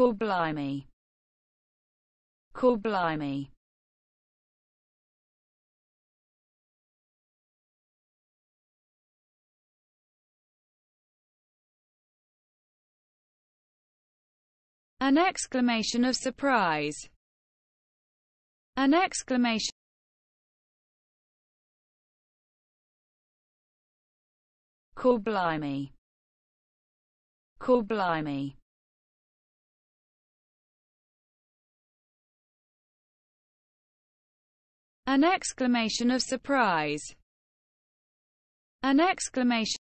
Call blimey. Call blimey. An exclamation of surprise. An exclamation Call blimey. Call blimey. An exclamation of surprise. An exclamation